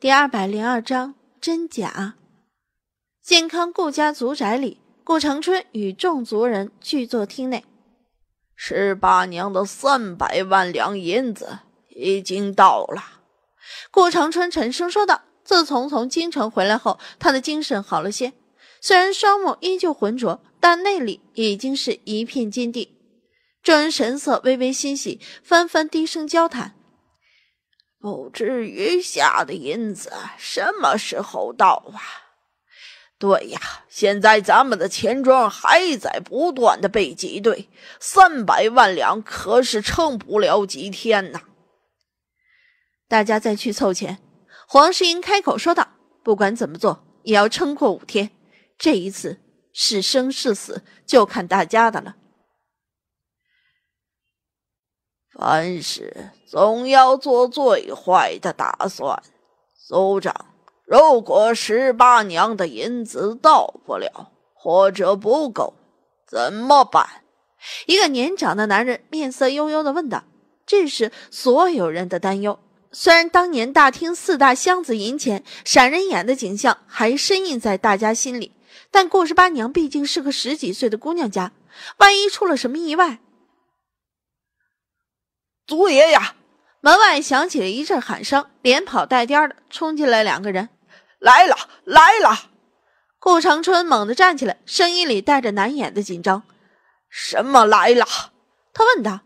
第二百零二章真假。健康顾家族宅里，顾长春与众族人聚坐厅内。十八娘的三百万两银子已经到了。顾长春沉声说道：“自从从京城回来后，他的精神好了些，虽然双目依旧浑浊，但内里已经是一片坚定。”众人神色微微欣喜，纷纷低声交谈。不知余下的银子什么时候到啊？对呀，现在咱们的钱庄还在不断的被挤兑，三百万两可是撑不了几天呐！大家再去凑钱。黄世英开口说道：“不管怎么做，也要撑过五天。这一次是生是死，就看大家的了。”凡事总要做最坏的打算。族长，如果十八娘的银子到不了或者不够，怎么办？一个年长的男人面色幽幽地问道。这是所有人的担忧。虽然当年大厅四大箱子银钱闪人眼的景象还深印在大家心里，但顾十八娘毕竟是个十几岁的姑娘家，万一出了什么意外。祖爷呀！门外响起了一阵喊声，连跑带颠的冲进来两个人，来了，来了！顾长春猛地站起来，声音里带着难掩的紧张：“什么来了？”他问道。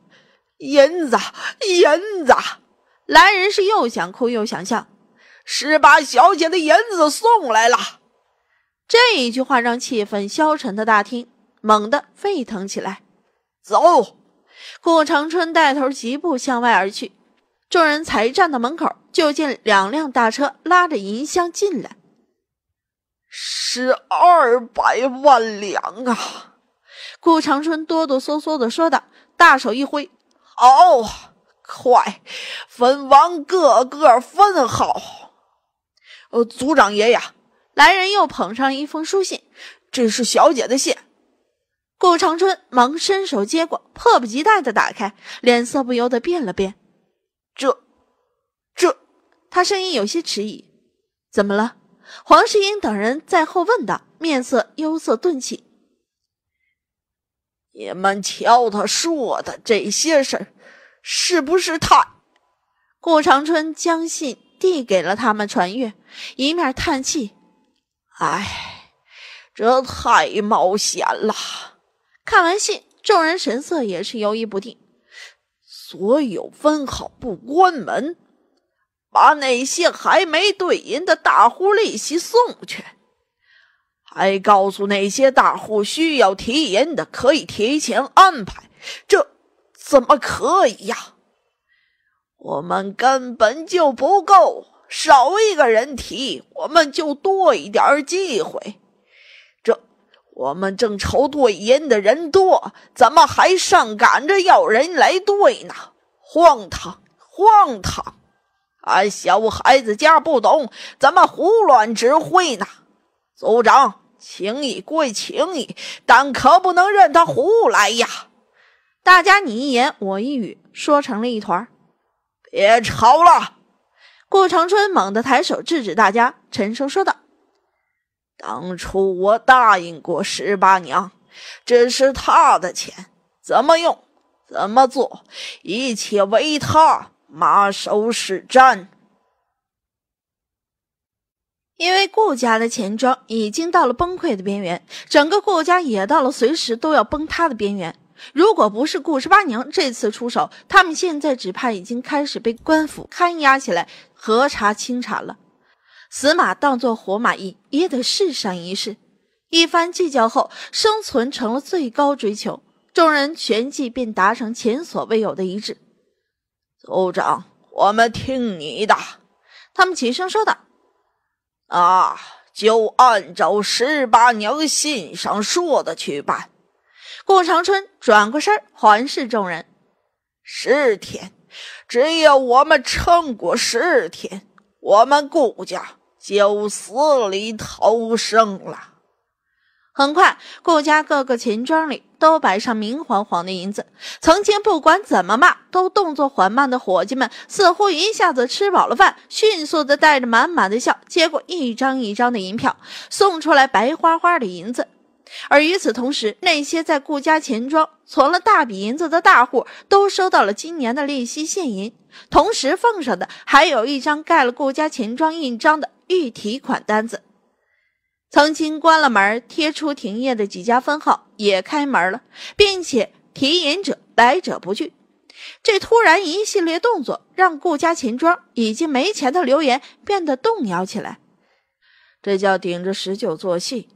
银子，银子！”来人是又想哭又想笑：“十八小姐的银子送来了。”这一句话让气氛消沉的大厅猛地沸腾起来，走。顾长春带头疾步向外而去，众人才站到门口，就见两辆大车拉着银箱进来。十二百万两啊！顾长春哆哆嗦嗦的说道，大手一挥：“哦，快，分王个个分好。”呃，族长爷爷，来人又捧上一封书信，这是小姐的信。顾长春忙伸手接过，迫不及待的打开，脸色不由得变了变。这、这，他声音有些迟疑。怎么了？黄世英等人在后问道，面色忧色顿起。你们瞧他说的这些事儿，是不是他？顾长春将信递给了他们传阅，一面叹气：“哎，这太冒险了。”看完信，众人神色也是犹疑不定。所有分号不关门，把那些还没兑银的大户利息送去，还告诉那些大户需要提银的可以提前安排。这怎么可以呀？我们根本就不够，少一个人提，我们就多一点机会。我们正愁对银的人多，怎么还上赶着要人来对呢？荒唐，荒唐！俺小孩子家不懂，怎么胡乱指挥呢？族长，请你归请你，但可不能任他胡来呀！大家你一言我一语，说成了一团。别吵了！顾长春猛地抬手制止大家，沉声说道。当初我答应过十八娘，这是她的钱，怎么用，怎么做，一切为她马首是瞻。因为顾家的钱庄已经到了崩溃的边缘，整个顾家也到了随时都要崩塌的边缘。如果不是顾十八娘这次出手，他们现在只怕已经开始被官府看押起来核查清查了。死马当作活马医，也得试上一试。一番计较后，生存成了最高追求。众人旋即便达成前所未有的一致。族长，我们听你的。他们齐声说道：“啊，就按照十八娘信上说的去办。”顾长春转过身，环视众人：“十天，只要我们撑过十天。”我们顾家就死里逃生了。很快，顾家各个钱庄里都摆上明晃晃的银子。曾经不管怎么骂都动作缓慢的伙计们，似乎一下子吃饱了饭，迅速的带着满满的笑接过一张一张的银票，送出来白花花的银子。而与此同时，那些在顾家钱庄存了大笔银子的大户，都收到了今年的利息现银。同时奉上的还有一张盖了顾家钱庄印章的预提款单子。曾经关了门贴出停业的几家分号也开门了，并且提引者来者不拒。这突然一系列动作让顾家钱庄已经没钱的流言变得动摇起来。这叫顶着十九做戏。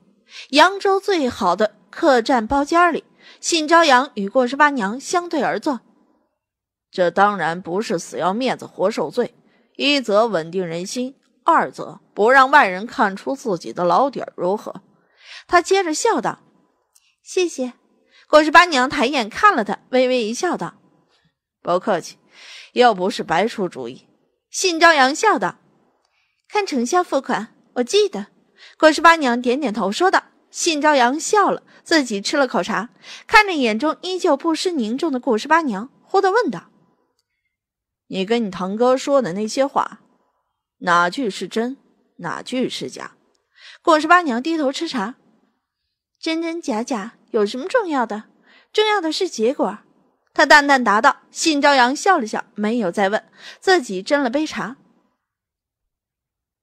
扬州最好的客栈包间里，信朝阳与过十八娘相对而坐。这当然不是死要面子活受罪，一则稳定人心，二则不让外人看出自己的老底如何。他接着笑道：“谢谢。”顾十八娘抬眼看了他，微微一笑，道：“不客气，又不是白出主意。”信朝阳笑道：“看丞相付款，我记得。”顾十八娘点点头，说道：“信朝阳笑了，自己吃了口茶，看着眼中依旧不失凝重的顾十八娘，忽地问道。”你跟你堂哥说的那些话，哪句是真，哪句是假？过十八娘低头吃茶，真真假假有什么重要的？重要的是结果。他淡淡答道。信朝阳笑了笑，没有再问。自己斟了杯茶，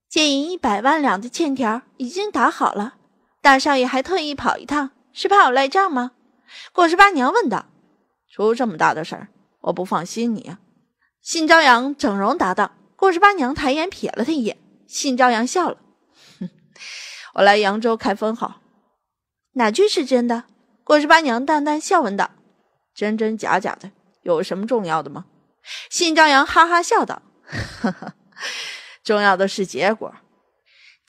借银一百万两的欠条已经打好了。大少爷还特意跑一趟，是怕我赖账吗？过十八娘问道。出这么大的事儿，我不放心你啊。信朝阳整容答道：“顾十八娘抬眼瞥了他一眼。”信朝阳笑了：“ 我来扬州开分号，哪句是真的？”顾十八娘淡淡笑问道：“真真假假的，有什么重要的吗？”信朝阳哈哈笑道：“呵呵，重要的是结果，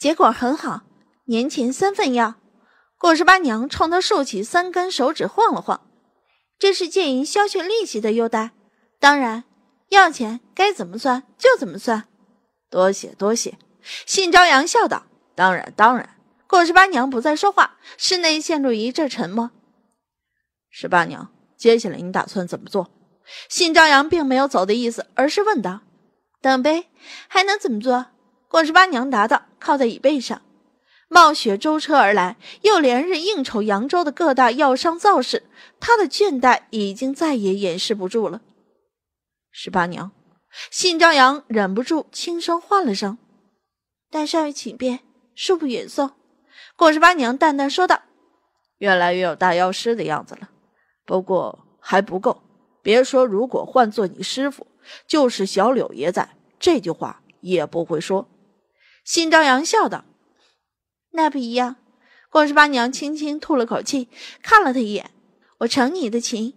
结果很好。年前三份药。”顾十八娘冲他竖起三根手指晃了晃：“这是借银消去利息的优待，当然。”要钱该怎么算就怎么算，多谢多谢。信朝阳笑道：“当然当然。”过十八娘不再说话，室内陷入一阵沉默。十八娘，接下来你打算怎么做？信朝阳并没有走的意思，而是问道：“等呗，还能怎么做？”过十八娘答道：“靠在椅背上，冒雪舟车而来，又连日应酬扬州的各大药商造势，他的倦怠已经再也掩饰不住了。”十八娘，信朝阳忍不住轻声唤了声：“大少爷，请便，恕不远送。”过十八娘淡淡说道：“越来越有大妖师的样子了，不过还不够。别说，如果换做你师傅，就是小柳爷在，这句话也不会说。”信朝阳笑道：“那不一样。”过十八娘轻轻吐了口气，看了他一眼：“我承你的情。”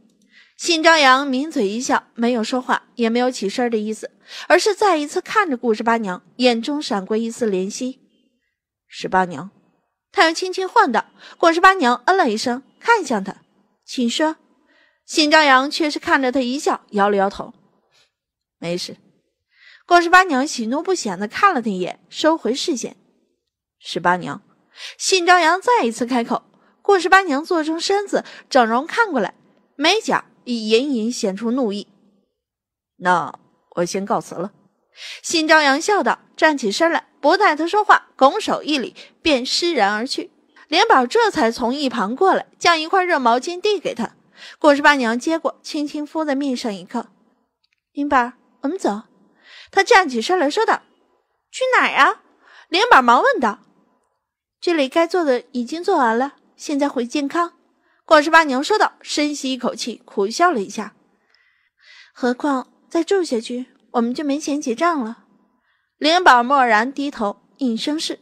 信张扬抿嘴一笑，没有说话，也没有起身的意思，而是再一次看着顾十八娘，眼中闪过一丝怜惜。十八娘，他又轻轻唤道。顾十八娘嗯了一声，看向他，请说。信张扬却是看着他一笑，摇了摇头，没事。顾十八娘喜怒不显的看了他一眼，收回视线。十八娘，信张扬再一次开口。顾十八娘坐正身子，整容看过来，没讲。已隐隐显出怒意，那我先告辞了。新朝阳笑道，站起身来，不待他说话，拱手一礼，便施然而去。连宝这才从一旁过来，将一块热毛巾递给他。过十八娘接过，轻轻敷在面上一刻。英宝，我们走。他站起身来说道：“去哪啊？”连宝忙问道：“这里该做的已经做完了，现在回健康。”顾十八娘说道：“深吸一口气，苦笑了一下。何况再住下去，我们就没钱结账了。”灵宝默然低头应声是。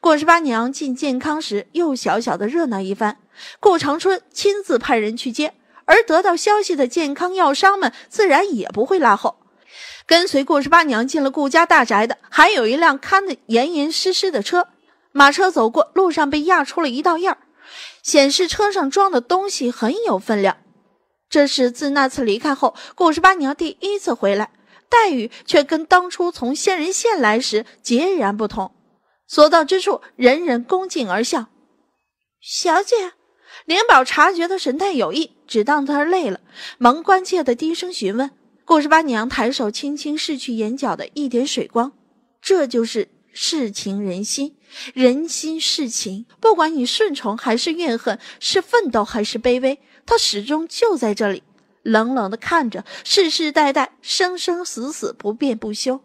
顾十八娘进健康时，又小小的热闹一番。顾长春亲自派人去接，而得到消息的健康药商们自然也不会落后。跟随顾十八娘进了顾家大宅的，还有一辆看得严严实实的车。马车走过路上，被压出了一道印儿。显示车上装的东西很有分量，这是自那次离开后，顾十八娘第一次回来，待遇却跟当初从仙人县来时截然不同。所到之处，人人恭敬而笑。小姐，灵宝察觉她神态有异，只当她累了，忙关切的低声询问。顾十八娘抬手轻轻拭去眼角的一点水光，这就是世情人心。人心世情，不管你顺从还是怨恨，是奋斗还是卑微，它始终就在这里，冷冷地看着世世代代生生死死，不变不休。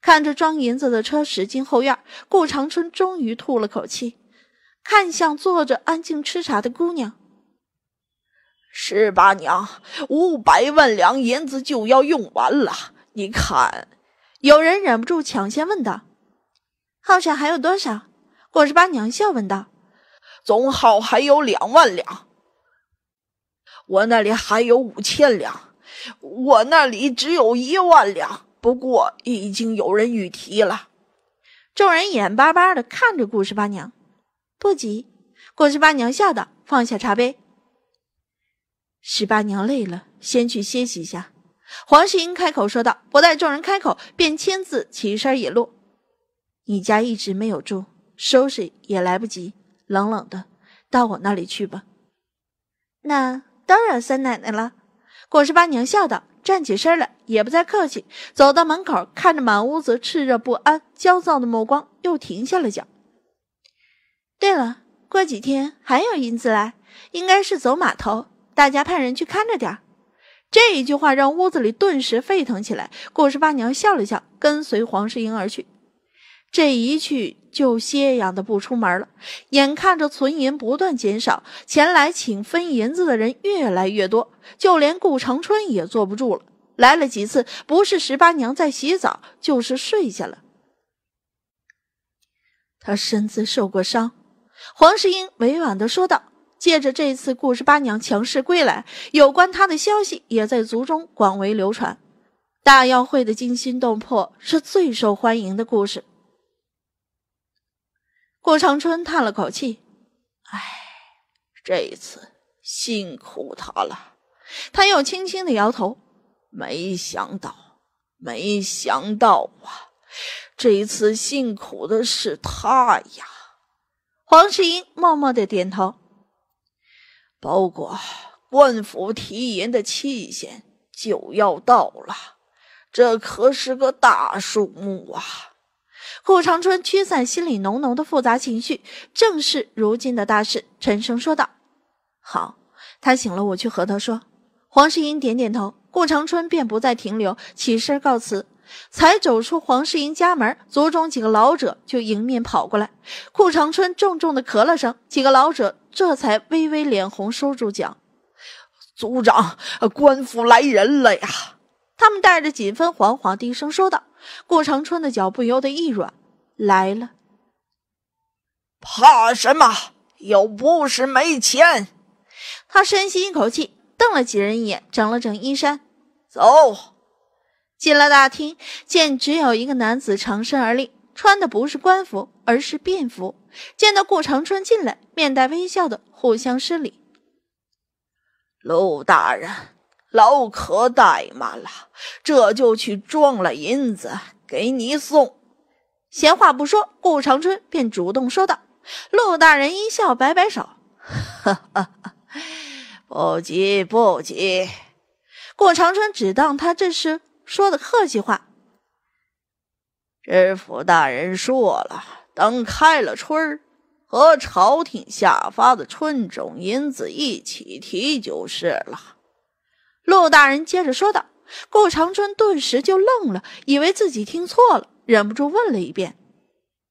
看着装银子的车驶进后院，顾长春终于吐了口气，看向坐着安静吃茶的姑娘，十八娘，五百万两银子就要用完了，你看，有人忍不住抢先问道。号上还有多少？顾十八娘笑问道：“总号还有两万两，我那里还有五千两，我那里只有一万两，不过已经有人预提了。”众人眼巴巴的看着顾十八娘。不急，顾十八娘笑道，放下茶杯。十八娘累了，先去歇息一下。”黄世英开口说道，不待众人开口，便亲自起身引路。你家一直没有住，收拾也来不及，冷冷的，到我那里去吧。那当然，三奶奶了。果十八娘笑道，站起身来，也不再客气，走到门口，看着满屋子炽热不安、焦躁的目光，又停下了脚。对了，过几天还有银子来，应该是走码头，大家派人去看着点这一句话让屋子里顿时沸腾起来。果十八娘笑了笑，跟随黄世英而去。这一去就歇养的不出门了，眼看着存银不断减少，前来请分银子的人越来越多，就连顾长春也坐不住了。来了几次，不是十八娘在洗澡，就是睡下了。他身子受过伤，黄世英委婉地说道。借着这次顾十八娘强势归来，有关她的消息也在族中广为流传。大药会的惊心动魄是最受欢迎的故事。顾长春叹了口气：“哎，这一次辛苦他了。”他又轻轻的摇头：“没想到，没想到啊！这一次辛苦的是他呀。”黄世英默默的点头：“包括官府提银的期限就要到了，这可是个大数目啊。”顾长春驱散心里浓浓的复杂情绪，正是如今的大事，沉声说道：“好，他醒了，我去和他说。”黄世英点点头，顾长春便不再停留，起身告辞。才走出黄世英家门，族中几个老者就迎面跑过来。顾长春重重的咳了声，几个老者这才微微脸红，收住脚。族长，官府来人了呀！他们带着几分惶惶，低声说道。顾长春的脚不由得一软。来了，怕什么？又不是没钱。他深吸一口气，瞪了几人一眼，整了整衣衫，走进了大厅。见只有一个男子长身而立，穿的不是官服，而是便服。见到顾长春进来，面带微笑的互相施礼。陆大人，老可怠慢了，这就去装了银子给你送。闲话不说，顾长春便主动说道。陆大人一笑，摆摆手：“不急不急。”顾长春只当他这是说的客气话。知府大人说了，等开了春儿，和朝廷下发的春种银子一起提就是了。陆大人接着说道。顾长春顿时就愣了，以为自己听错了。忍不住问了一遍：“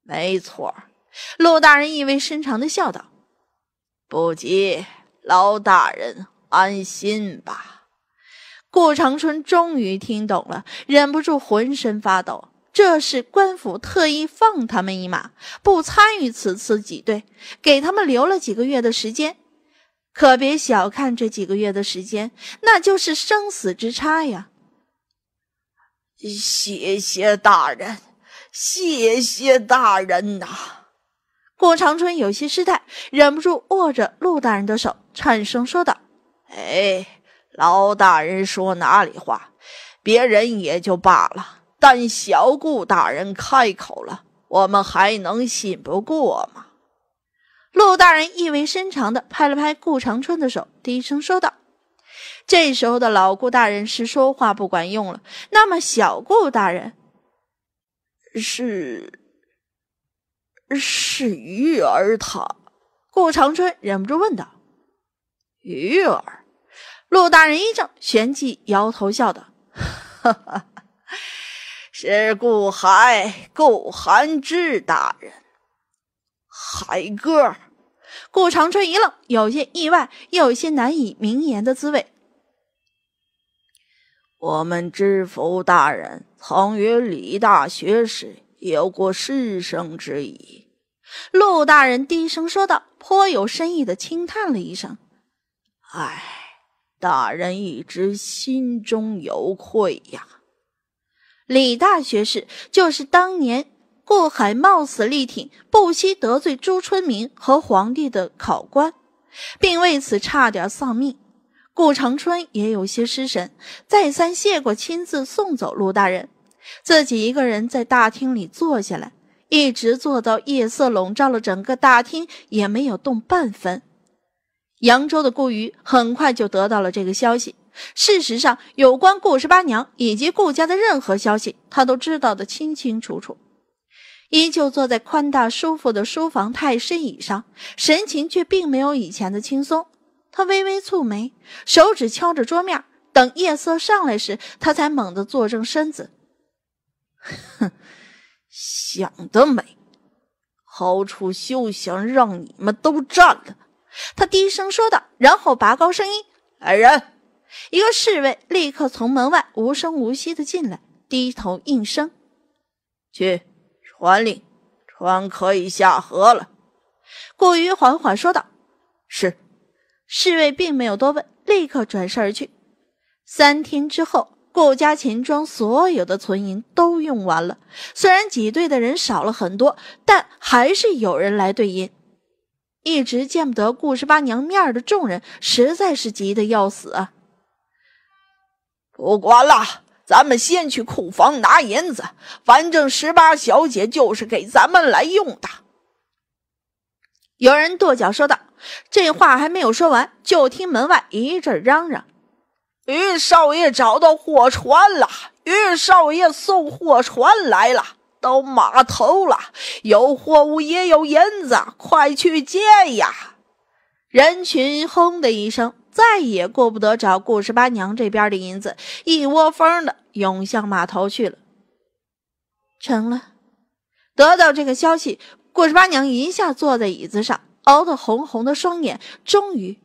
没错。”陆大人意味深长的笑道：“不急，老大人安心吧。”顾长春终于听懂了，忍不住浑身发抖。这是官府特意放他们一马，不参与此次挤兑，给他们留了几个月的时间。可别小看这几个月的时间，那就是生死之差呀！谢谢大人。谢谢大人呐，顾长春有些失态，忍不住握着陆大人的手，颤声说道：“哎，老大人说哪里话？别人也就罢了，但小顾大人开口了，我们还能信不过吗？”陆大人意味深长的拍了拍顾长春的手，低声说道：“这时候的老顾大人是说话不管用了，那么小顾大人……”是，是鱼儿他。顾长春忍不住问道：“鱼儿？”陆大人一怔，旋即摇头笑道：“ 是顾海，顾寒之大人。海哥。”顾长春一愣，有些意外，又有些难以名言的滋味。我们知府大人曾与李大学士有过师生之谊。陆大人低声说道，颇有深意的轻叹了一声：“哎，大人一直心中有愧呀。”李大学士就是当年顾海冒死力挺，不惜得罪朱春明和皇帝的考官，并为此差点丧命。顾长春也有些失神，再三谢过，亲自送走陆大人，自己一个人在大厅里坐下来，一直坐到夜色笼罩了整个大厅，也没有动半分。扬州的顾余很快就得到了这个消息。事实上，有关顾十八娘以及顾家的任何消息，他都知道的清清楚楚。依旧坐在宽大舒服的书房太师椅上，神情却并没有以前的轻松。他微微蹙眉，手指敲着桌面。等夜色上来时，他才猛地坐正身子。哼，想得美，好处休想让你们都占了。他低声说道，然后拔高声音：“来人！”一个侍卫立刻从门外无声无息的进来，低头应声：“去，传令，船可以下河了。”顾于缓缓说道：“是。”侍卫并没有多问，立刻转身而去。三天之后，顾家钱庄所有的存银都用完了。虽然挤兑的人少了很多，但还是有人来兑银。一直见不得顾十八娘面的众人，实在是急得要死。不管了，咱们先去库房拿银子。反正十八小姐就是给咱们来用的。有人跺脚说道：“这话还没有说完，就听门外一阵嚷嚷：‘于少爷找到货船了！于少爷送货船来了，到码头了，有货物也有银子，快去接呀！’”人群轰的一声，再也顾不得找顾十八娘这边的银子，一窝蜂的涌向码头去了。成了，得到这个消息。果十八娘一下坐在椅子上，熬得红红的双眼，终于。